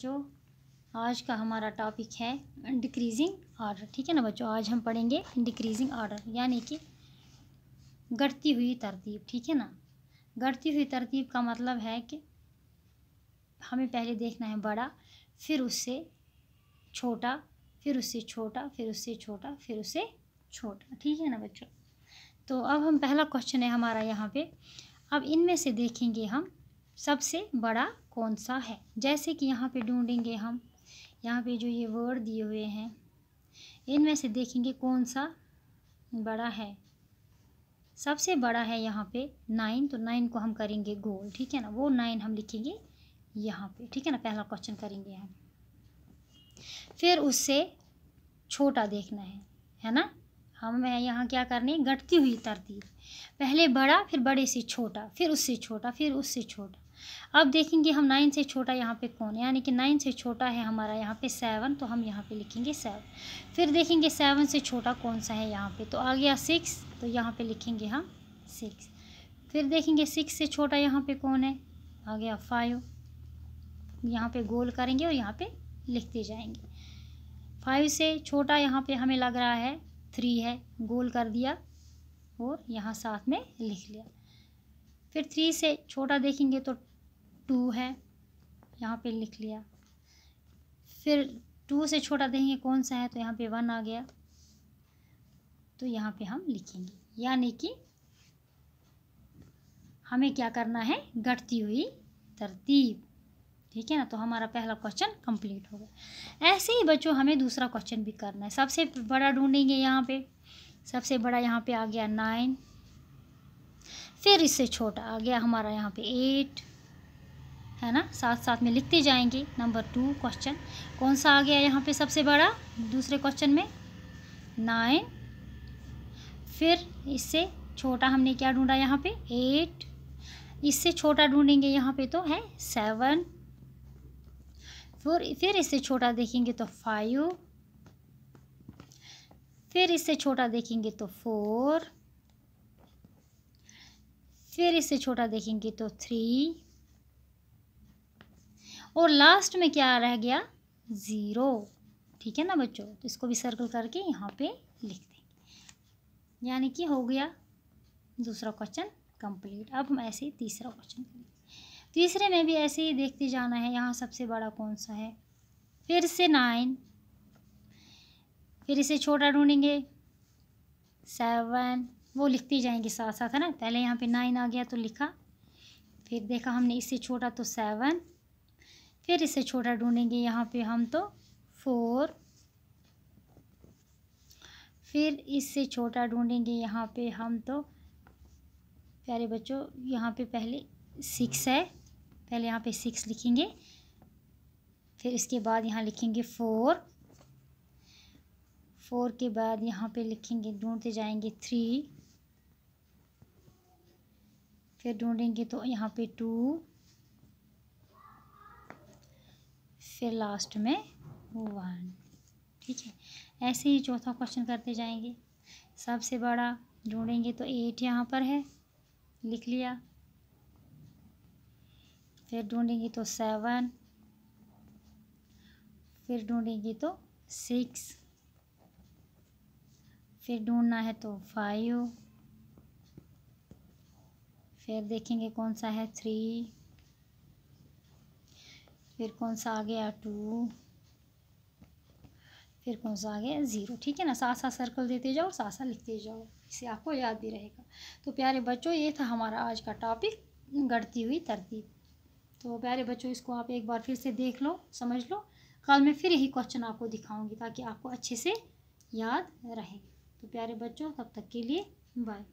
बच्चों आज का हमारा टॉपिक है डिक्रीजिंग ऑर्डर ठीक है ना बच्चों आज हम पढ़ेंगे डिक्रीजिंग ऑर्डर यानी कि घटती हुई तरतीब ठीक है ना घटती हुई तरतीब का मतलब है कि हमें पहले देखना है बड़ा फिर उससे छोटा फिर उससे छोटा फिर उससे छोटा फिर उससे छोटा ठीक है ना बच्चों तो अब हम पहला क्वेश्चन है हमारा यहाँ पे अब इनमें से देखेंगे हम सबसे बड़ा कौन सा है जैसे कि यहाँ पे ढूंढेंगे हम यहाँ पे जो ये वर्ड दिए हुए हैं इनमें से देखेंगे कौन सा बड़ा है सबसे बड़ा है यहाँ पे नाइन तो नाइन को हम करेंगे गोल ठीक है ना वो नाइन हम लिखेंगे यहाँ पे ठीक है ना पहला क्वेश्चन करेंगे हम फिर उससे छोटा देखना है है ना हम यहाँ क्या करनी घटती हुई तरतीब पहले बड़ा फिर बड़े से छोटा फिर उससे छोटा फिर उससे छोटा अब देखेंगे हम नाइन से छोटा यहाँ पे कौन है यानी कि नाइन से छोटा है हमारा यहाँ पे सेवन तो हम यहाँ पे लिखेंगे सेवन फिर देखेंगे सेवन से छोटा कौन सा है यहाँ पे तो आ गया सिक्स तो यहाँ पे लिखेंगे हम सिक्स फिर देखेंगे सिक्स से छोटा यहाँ पे कौन है आ गया फाइव यहाँ पे गोल करेंगे और यहाँ पे लिखते जाएंगे फाइव से छोटा यहाँ पे हमें लग रहा है थ्री है गोल कर दिया और यहाँ साथ में लिख लिया फिर थ्री से छोटा देखेंगे तो टू है यहाँ पे लिख लिया फिर टू से छोटा देंगे कौन सा है तो यहाँ पे वन आ गया तो यहाँ पे हम लिखेंगे यानी कि हमें क्या करना है घटती हुई तरतीब ठीक है ना तो हमारा पहला क्वेश्चन कंप्लीट हो गया ऐसे ही बच्चों हमें दूसरा क्वेश्चन भी करना है सबसे बड़ा ढूंढेंगे यहाँ पे सबसे बड़ा यहाँ पे आ गया नाइन फिर इससे छोटा आ गया हमारा यहाँ पे एट है ना साथ साथ में लिखते जाएंगे नंबर टू क्वेश्चन कौन सा आ गया यहाँ पे सबसे बड़ा दूसरे क्वेश्चन में नाइन फिर इससे छोटा हमने क्या ढूंढा यहाँ पे एट इससे छोटा ढूंढेंगे यहाँ पे तो है सेवन फिर फिर इससे छोटा देखेंगे तो फाइव फिर इससे छोटा देखेंगे तो फोर फिर इससे छोटा देखेंगे तो थ्री और लास्ट में क्या रह गया ज़ीरो ठीक है ना बच्चों तो इसको भी सर्कल करके यहाँ पे लिख देंगे यानी कि हो गया दूसरा क्वेश्चन कंप्लीट अब हम ऐसे ही तीसरा क्वेश्चन करेंगे तीसरे में भी ऐसे ही देखते जाना है यहाँ सबसे बड़ा कौन सा है फिर से नाइन फिर इसे छोटा ढूंढेंगे सेवन वो लिखते जाएंगे साथ साथ है ना पहले यहाँ पे नाइन आ गया तो लिखा फिर देखा हमने इससे छोटा तो सेवन फिर इसे छोटा ढूंढेंगे यहाँ पे हम तो फोर फिर इससे छोटा ढूंढेंगे यहाँ पे हम तो प्यारे बच्चों यहाँ पे पहले सिक्स है पहले यहाँ पे सिक्स लिखेंगे फिर इसके बाद यहाँ लिखेंगे फोर फोर के बाद यहाँ पे लिखेंगे ढूंढते जाएंगे थ्री फिर ढूंढेंगे तो यहाँ पे टू फिर लास्ट में वन ठीक है ऐसे ही चौथा क्वेश्चन करते जाएंगे सबसे बड़ा ढूंढेंगे तो एट यहाँ पर है लिख लिया फिर ढूंढेंगे तो सेवन फिर ढूंढेंगे तो सिक्स फिर ढूंढना है तो फाइव फिर देखेंगे कौन सा है थ्री फिर कौन सा आ गया टू फिर कौन सा आ गया ज़ीरो ठीक है ना सात सा सर्कल देते जाओ सात सा लिखते जाओ इससे आपको याद भी रहेगा तो प्यारे बच्चों ये था हमारा आज का टॉपिक गढ़ती हुई तरतीब तो प्यारे बच्चों इसको आप एक बार फिर से देख लो समझ लो कल मैं फिर यही क्वेश्चन आपको दिखाऊंगी ताकि आपको अच्छे से याद रहे तो प्यारे बच्चों तब तक के लिए बाय